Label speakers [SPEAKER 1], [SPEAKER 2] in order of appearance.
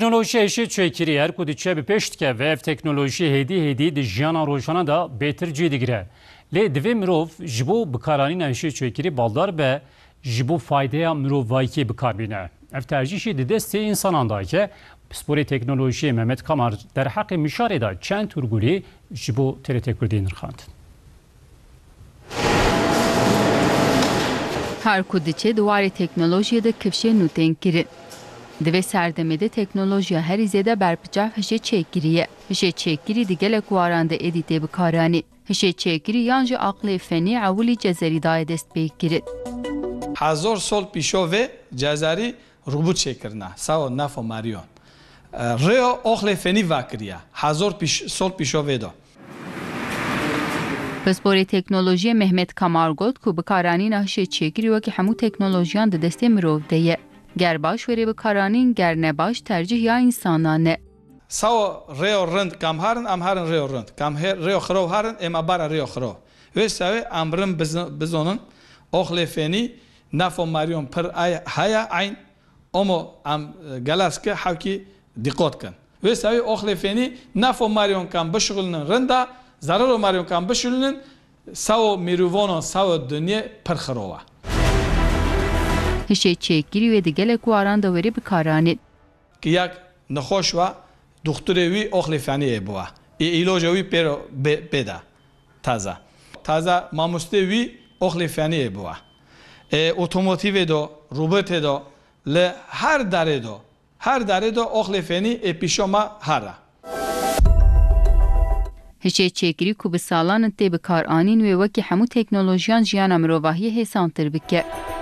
[SPEAKER 1] Teknoloji eşi çekiri yer kudiçe bir peştke ve ev teknoloji hedi hedi de jana rojana da betirci digire. Le dve mirov jibo bikaranina eşi çekiri baldar ve jibo faydaya mirov vayki bikarbine. Ev tercihşi de desteği ki spori teknoloji Mehmet Kamar derhaki mişareda çen turguli jibo teletekürdinir kandın.
[SPEAKER 2] Her kudiçe duvarı teknolojiyede kevşe nuten kirin. د وی سرد مد ټکنالوژیا هرې زیاده برپ جف هشې دیگه هشې چیکری د ګل کواراند به کارانی هشې چیکری یانج عقل فنی اولی جزری دای دست به
[SPEAKER 3] هزار سال پښو و جزری روبو چیکرنا ساو ناف او ماریون ریا عقل فنی واکریا هزار سال پښو و ده
[SPEAKER 2] پس پوری ټکنالوژیا محمد کمال که کو به کارانی نه هشې چیکری همو تکنولوژیان د دستې مرو دی Ger baş vere bi karanên gernebaş tercih ya insanan ne.
[SPEAKER 3] Sao reo rind kam harin em harin reo rind. Kam reo xirov harin em bara reo xirov. Ve sawe em rin bizonin oxle fenî nafo mariyon pir haya ayn omo em e, galaske hawkî dikot kin. Ve sawe oxle fenî nafo mariyon kam bişûlinin rinda zararo mariyon kam bişûlinin sao mirûvonan sao dunyê pir xirova.
[SPEAKER 2] هشه چه گیری و دیگل کواران دوری بکارانی
[SPEAKER 3] که یک نخوش و دختوری وی اخلی ای بوا ای ایلوژ وی پیرو بیدا تازه تازا ماموستی وی اخلی ای بوا ای اوتوموتیوی دو روبت دو هر داری دو هر داری دو اخلی ای پیشو ما هر
[SPEAKER 2] هشه چه گیری که بسالان انتی وکی حمو تکنولوژیان جیان امرو واحی تر